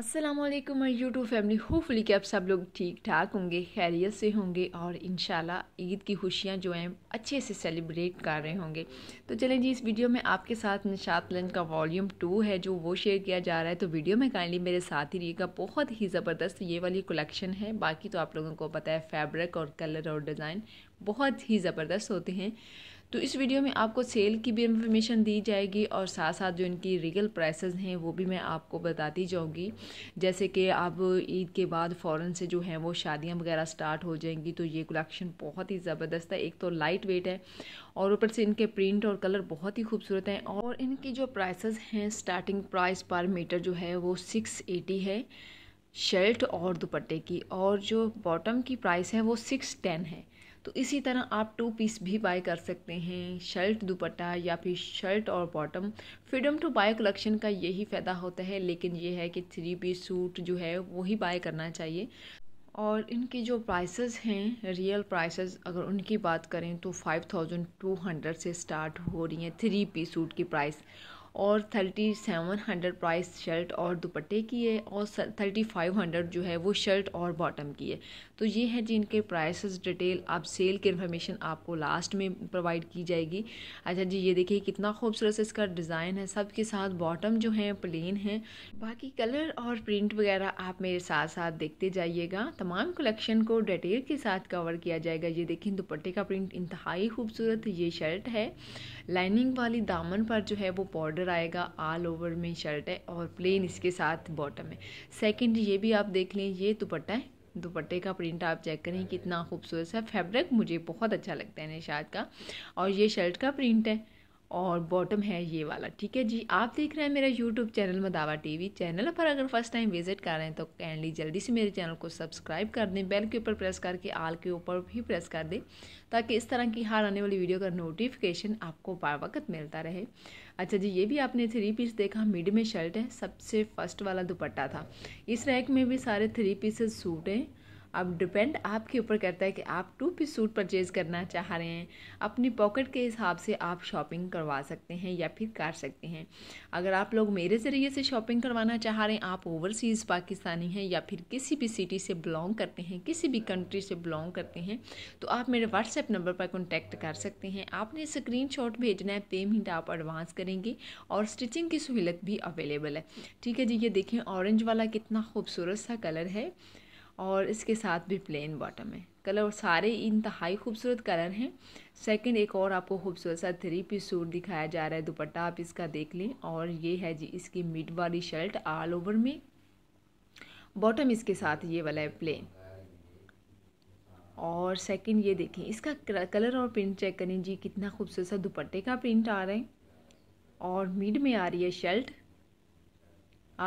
अस्सलाम वालेकुम my YouTube family hopefully कि आप सब लोग ठीक ठाक होंगे खैरियत से होंगे और इन ईद की खुशियाँ जो हैं अच्छे से सेलिब्रेट कर रहे होंगे तो चलें जी इस वीडियो में आपके साथ निशात लन का वॉल्यूम टू है जो वो शेयर किया जा रहा है तो वीडियो में काइंडली मेरे साथ ही रहिएगा बहुत ही ज़बरदस्त ये वाली कलेक्शन है बाकी तो आप लोगों को पता है फैब्रिक और कलर और डिज़ाइन बहुत ही ज़बरदस्त होते हैं तो इस वीडियो में आपको सेल की भी इन्फॉर्मेशन दी जाएगी और साथ साथ जो इनकी रियल प्राइसेस हैं वो भी मैं आपको बताती जाऊँगी जैसे कि आप ईद के बाद फ़ौरन से जो है वो शादियाँ वगैरह स्टार्ट हो जाएंगी तो ये कलेक्शन बहुत ही ज़बरदस्त है एक तो लाइट वेट है और ऊपर से इनके प्रिंट और कलर बहुत ही खूबसूरत हैं और इनकी जो प्राइसेस हैं स्टार्टिंग प्राइस पर मीटर जो है वो सिक्स एटी है शर्ट और दुपट्टे की और जो बॉटम की प्राइस है वो सिक्स टेन है तो इसी तरह आप टू पीस भी बाय कर सकते हैं शर्ट दुपट्टा या फिर शर्ट और bottom freedom to buy collection का यही फ़ायदा होता है लेकिन ये है कि थ्री पीस सूट जो है वही बाय करना चाहिए और इनकी जो प्राइसेस हैं रियल प्राइसेस अगर उनकी बात करें तो 5200 से स्टार्ट हो रही हैं थ्री पी सूट की प्राइस और thirty seven hundred price shirt और दुपट्टे की है और थर्टी फाइव हंड्रेड जो है वो शर्ट और बॉटम की है तो ये है जी इनके प्राइसेस डिटेल आप सेल की इन्फॉर्मेशन आपको लास्ट में प्रोवाइड की जाएगी अच्छा जी ये देखिए कितना खूबसूरत इसका डिज़ाइन है सब के साथ बॉटम जो है प्लेन है बाकी कलर और प्रिंट वगैरह आप मेरे साथ साथ देखते जाइएगा तमाम कलेक्शन को डिटेल के साथ कवर किया जाएगा ये देखिए दुपट्टे का प्रिंट इंतहाई खूबसूरत ये शर्ट है लाइनिंग वाली दामन पर जो है वो पाउडर बॉर्डर आएगा ऑल ओवर में शर्ट है और प्लेन इसके साथ बॉटम है सेकंड ये भी आप देख लें ये दुपट्टा है दुपट्टे का प्रिंट आप चेक करें कितना खूबसूरत सा फैब्रिक मुझे बहुत अच्छा लगता है निशाद का और ये शर्ट का प्रिंट है और बॉटम है ये वाला ठीक है जी आप देख रहे हैं मेरा यूट्यूब चैनल मदावा टीवी चैनल पर अगर फर्स्ट टाइम विजिट कर रहे हैं तो कैंडली जल्दी से मेरे चैनल को सब्सक्राइब कर दें बेल के ऊपर प्रेस करके आल के ऊपर भी प्रेस कर दें ताकि इस तरह की हार आने वाली वीडियो का नोटिफिकेशन आपको वक्त मिलता रहे अच्छा जी ये भी आपने थ्री पीस देखा मिड में शर्ट है सबसे फर्स्ट वाला दुपट्टा था इस रैक में भी सारे थ्री पीसेस सूट हैं अब डिपेंड आपके ऊपर करता है कि आप टू पीस सूट परचेज़ करना चाह रहे हैं अपनी पॉकेट के हिसाब से आप शॉपिंग करवा सकते हैं या फिर कर सकते हैं अगर आप लोग मेरे ज़रिए से शॉपिंग करवाना चाह रहे हैं आप ओवरसीज़ पाकिस्तानी हैं या फिर किसी भी सिटी से बिलोंग करते हैं किसी भी कंट्री से बिलोंग करते हैं तो आप मेरे व्हाट्सएप नंबर पर कॉन्टैक्ट कर सकते हैं आपने स्क्रीन भेजना है पेमेंट आप एडवांस करेंगे और स्टिचिंग की सहूलत भी अवेलेबल है ठीक है जी ये देखें ऑरेंज वाला कितना खूबसूरत सा कलर है और इसके साथ भी प्लेन बॉटम है कलर सारे इंतहाई खूबसूरत कलर हैं सेकंड एक और आपको खूबसूरत सा थ्री पीस सूट दिखाया जा रहा है दुपट्टा आप इसका देख लें और ये है जी इसकी मिड वाली शर्ट ऑल ओवर में बॉटम इसके साथ ये वाला है प्लेन और सेकंड ये देखें इसका कलर और प्रिंट चेक करें जी कितना खूबसूरत सा दुपट्टे का प्रिंट आ रहा है और मिड में आ रही है शर्ट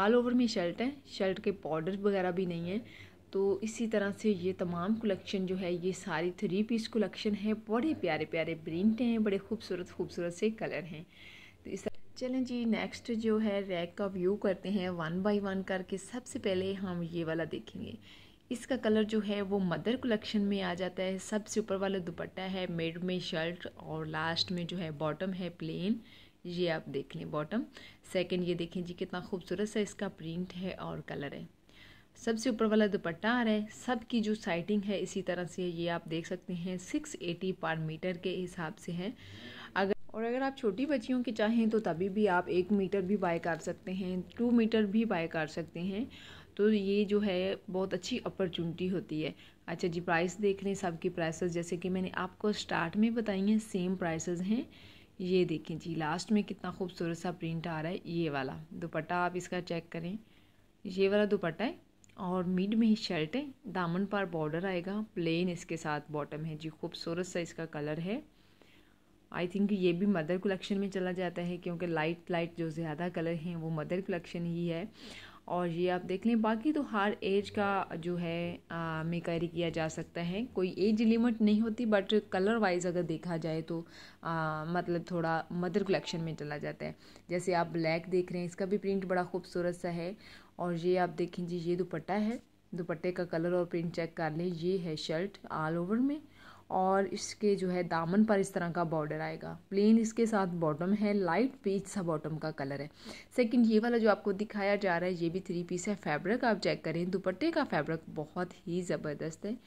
ऑल ओवर में शर्ट है शर्ट के पाउडर वगैरह भी नहीं है तो इसी तरह से ये तमाम कलेक्शन जो है ये सारी थ्री पीस कलेक्शन है बड़े प्यारे प्यारे प्रिंट हैं बड़े खूबसूरत खूबसूरत से कलर हैं तो इस चलें जी नेक्स्ट जो है रैक का व्यू करते हैं वन बाय वन करके सबसे पहले हम ये वाला देखेंगे इसका कलर जो है वो मदर कलेक्शन में आ जाता है सबसे ऊपर वाला दुपट्टा है मेड में शर्ट और लास्ट में जो है बॉटम है प्लेन ये आप देख लें बॉटम सेकंड ये देखें जी कितना खूबसूरत सा इसका प्रिंट है और कलर है सबसे ऊपर वाला दुपट्टा आ रहा है सब की जो साइटिंग है इसी तरह से ये आप देख सकते हैं 680 पर मीटर के हिसाब से है अगर और अगर आप छोटी बच्चियों की चाहें तो तभी भी आप एक मीटर भी बाय कर सकते हैं टू मीटर भी बाय कर सकते हैं तो ये जो है बहुत अच्छी अपॉर्चुनिटी होती है अच्छा जी प्राइस देख लें सबकी प्राइसेस जैसे कि मैंने आपको स्टार्ट में बताई हैं सेम प्राइसेस हैं ये देखें जी लास्ट में कितना खूबसूरत सा प्रिंट आ रहा है ये वाला दुपट्टा आप इसका चेक करें ये वाला दुपट्टा है और मिड में ही शर्ट है दामन पर बॉर्डर आएगा प्लेन इसके साथ बॉटम है जी खूबसूरत सा इसका कलर है आई थिंक ये भी मदर कलेक्शन में चला जाता है क्योंकि लाइट लाइट जो ज़्यादा कलर हैं वो मदर कलेक्शन ही है और ये आप देख लें बाकी तो हर एज का जो है आ, में कैरी किया जा सकता है कोई एज लिमिट नहीं होती बट कलर वाइज अगर देखा जाए तो आ, मतलब थोड़ा मदर कलेक्शन में चला जाता है जैसे आप ब्लैक देख रहे हैं इसका भी प्रिंट बड़ा खूबसूरत सा है और ये आप देखें जी ये दुपट्टा है दुपट्टे का कलर और प्रिंट चेक कर लें ये है शर्ट ऑल ओवर में और इसके जो है दामन पर इस तरह का बॉर्डर आएगा प्लेन इसके साथ बॉटम है लाइट पीच सा बॉटम का कलर है सेकंड ये वाला जो आपको दिखाया जा रहा है ये भी थ्री पीस है फैब्रिक आप चेक करें दुपट्टे का फैब्रिक बहुत ही ज़बरदस्त है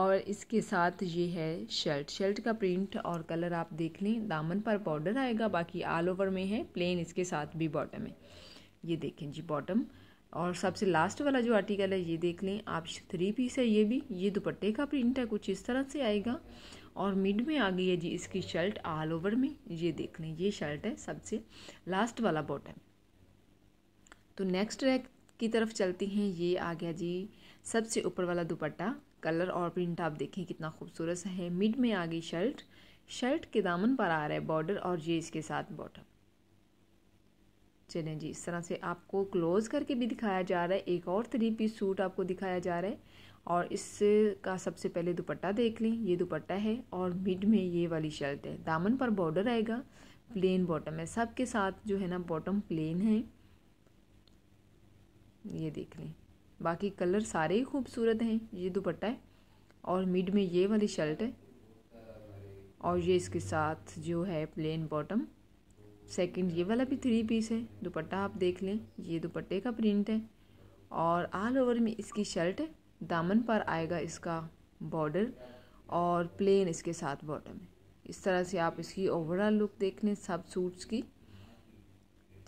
और इसके साथ ये है शर्ट शर्ट का प्रिंट और कलर आप देख लें दामन पर बॉर्डर आएगा बाकी ऑल ओवर में है प्लेन इसके साथ भी बॉटम है ये देखें जी बॉटम और सबसे लास्ट वाला जो आर्टिकल है ये देख लें आप थ्री पीस है ये भी ये दुपट्टे का प्रिंट है कुछ इस तरह से आएगा और मिड में आ गई है जी इसकी शर्ट ऑल ओवर में ये देख लें ये शर्ट है सबसे लास्ट वाला बॉटम तो नेक्स्ट रैक की तरफ चलती हैं ये आ गया जी सबसे ऊपर वाला दुपट्टा कलर और प्रिंट आप देखें कितना खूबसूरत है मिड में आ गई शर्ट शर्ट के दामन पर आ रहा है बॉर्डर और ये इसके साथ बॉटम चलें जी इस तरह से आपको क्लोज़ करके भी दिखाया जा रहा है एक और थ्री पीस सूट आपको दिखाया जा रहा है और इसका सबसे पहले दुपट्टा देख लें ये दुपट्टा है और मिड में ये वाली शर्ट है दामन पर बॉर्डर आएगा प्लेन बॉटम है सब के साथ जो है ना बॉटम प्लेन है ये देख लें बाकी कलर सारे ही खूबसूरत हैं ये दुपट्टा है और मिड में ये वाली शर्ट है और ये इसके साथ जो है प्लेन बॉटम सेकंड ये वाला भी थ्री पीस है दुपट्टा आप देख लें ये दुपट्टे का प्रिंट है और ऑल ओवर में इसकी शर्ट है दामन पर आएगा इसका बॉर्डर और प्लेन इसके साथ बॉटम है इस तरह से आप इसकी ओवरऑल लुक देख लें सब सूट्स की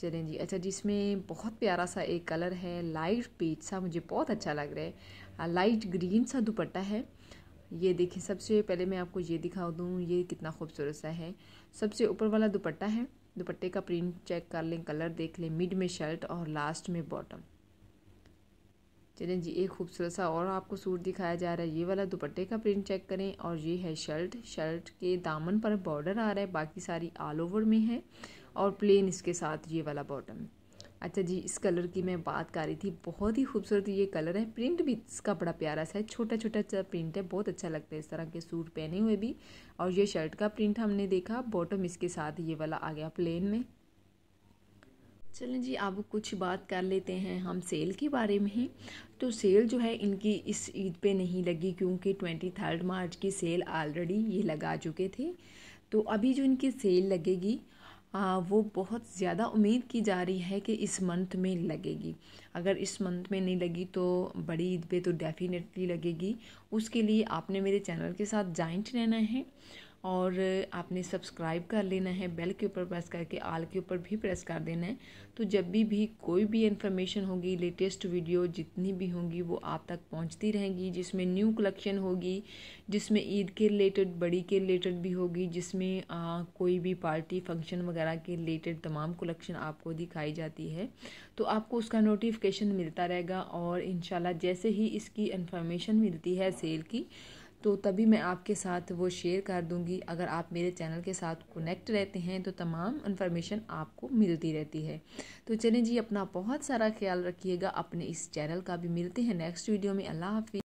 चलें जी अच्छा जिसमें बहुत प्यारा सा एक कलर है लाइट पीच सा मुझे बहुत अच्छा लग रहा है लाइट ग्रीन सा दुपट्टा है ये देखिए सबसे पहले मैं आपको ये दिखा दूँ ये कितना खूबसूरत सा है सबसे ऊपर वाला दुपट्टा है दुपट्टे का प्रिंट चेक कर लें कलर देख लें मिड में शर्ट और लास्ट में बॉटम चलें जी एक खूबसूरत सा और आपको सूट दिखाया जा रहा है ये वाला दुपट्टे का प्रिंट चेक करें और ये है शर्ट शर्ट के दामन पर बॉर्डर आ रहा है बाकी सारी ऑल ओवर में है और प्लेन इसके साथ ये वाला बॉटम अच्छा जी इस कलर की मैं बात कर रही थी बहुत ही खूबसूरत ये कलर है प्रिंट भी इसका बड़ा प्यारा सा है छोटा छोटा सा प्रिंट है बहुत अच्छा लगता है इस तरह के सूट पहने हुए भी और ये शर्ट का प्रिंट हमने देखा बॉटम इसके साथ ये वाला आ गया प्लेन में चलें जी अब कुछ बात कर लेते हैं हम सेल के बारे में तो सेल जो है इनकी इस ईद पे नहीं लगी क्योंकि ट्वेंटी थर्ड मार्च की सेल ऑलरेडी ये लगा चुके थे तो अभी जो इनकी सेल लगेगी आ, वो बहुत ज़्यादा उम्मीद की जा रही है कि इस मंथ में लगेगी अगर इस मंथ में नहीं लगी तो बड़ी ईद पे तो डेफिनेटली लगेगी उसके लिए आपने मेरे चैनल के साथ जॉइंट रहना है और आपने सब्सक्राइब कर लेना है बेल के ऊपर प्रेस करके आल के ऊपर भी प्रेस कर देना है तो जब भी भी कोई भी इन्फॉर्मेशन होगी लेटेस्ट वीडियो जितनी भी होंगी वो आप तक पहुंचती रहेंगी जिसमें न्यू कलेक्शन होगी जिसमें ईद के रिलेटेड बड़ी के रिलेटेड भी होगी जिसमें आ, कोई भी पार्टी फंक्शन वगैरह के रिलेटेड तमाम कलेक्शन आपको दिखाई जाती है तो आपको उसका नोटिफिकेशन मिलता रहेगा और इन जैसे ही इसकी इन्फॉर्मेशन मिलती है सेल की तो तभी मैं आपके साथ वो शेयर कर दूंगी अगर आप मेरे चैनल के साथ कनेक्ट रहते हैं तो तमाम इन्फॉर्मेशन आपको मिलती रहती है तो चलें जी अपना बहुत सारा ख्याल रखिएगा अपने इस चैनल का भी मिलते हैं नेक्स्ट वीडियो में अल्लाह हाफि